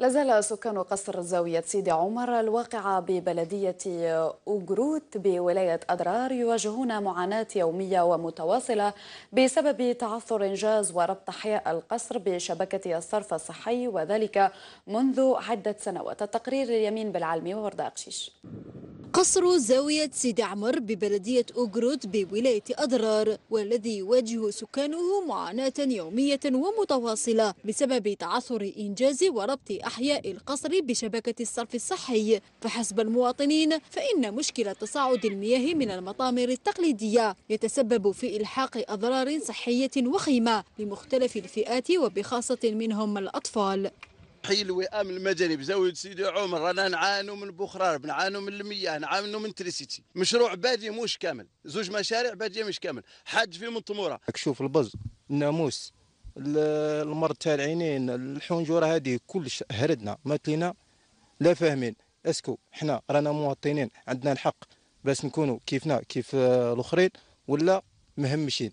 لازال سكان قصر زاوية سيدي عمر الواقعة ببلدية أوغروت بولاية أدرار يواجهون معاناة يومية ومتواصلة بسبب تعثر إنجاز وربط أحياء القصر بشبكة الصرف الصحي وذلك منذ عدة سنوات التقرير اليمين بالعلمي ورد أقشيش قصر زاوية سيدي عمر ببلدية أوغروت بولاية أضرار والذي يواجه سكانه معاناة يومية ومتواصلة بسبب تعثر إنجاز وربط أحياء القصر بشبكة الصرف الصحي فحسب المواطنين فإن مشكلة تصاعد المياه من المطامر التقليدية يتسبب في إلحاق أضرار صحية وخيمة لمختلف الفئات وبخاصة منهم الأطفال حي الوئام المدني بزاويه سيدي عمر رانا نعانوا من بوخرار نعانوا من المياه نعانوا من تريسيتي مشروع بادي مش كامل زوج مشاريع باديه مش كامل في فيهم التموره كشوف البز الناموس المرض تاع العينين الحنجره هذه كلش هردنا ماتلينا لا فاهمين اسكو حنا رانا مواطنين عندنا الحق باش نكونوا كيفنا كيف آه، الاخرين ولا مهمشين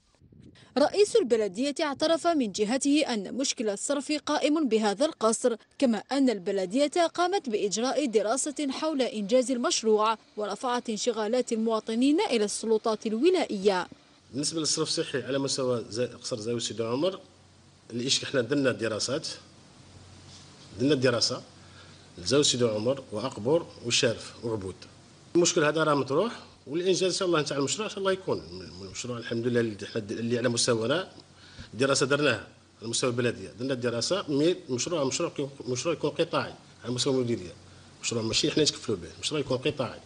رئيس البلدية اعترف من جهته أن مشكل الصرف قائم بهذا القصر كما أن البلدية قامت بإجراء دراسة حول إنجاز المشروع ورفعت انشغالات المواطنين إلى السلطات الولائية بالنسبة للصرف الصحي على مستوى زي قصر زاوية سيدي عمر الإشك احنا درنا دراسات درنا الدراسة زاوية سيدي عمر وأقبر وشارف وعبود المشكل هذا راه مطروح والانجاز ان شاء الله نتاع المشروع ان شاء الله يكون المشروع الحمد لله اللي حنا اللي على مستوانا دراسه درناها على مستوى البلديه درنا الدراسه مي المشروع مشروع مشروع يكون قطاعي على مستوى المديريه مشروع ماشي حنا نتكفلوا به مشروع يكون قطاعي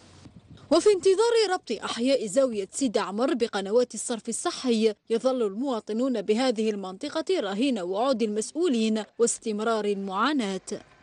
وفي انتظار ربط أحياء زاوية سيد عمر بقنوات الصرف الصحي يظل المواطنون بهذه المنطقة رهين وعود المسؤولين واستمرار المعاناة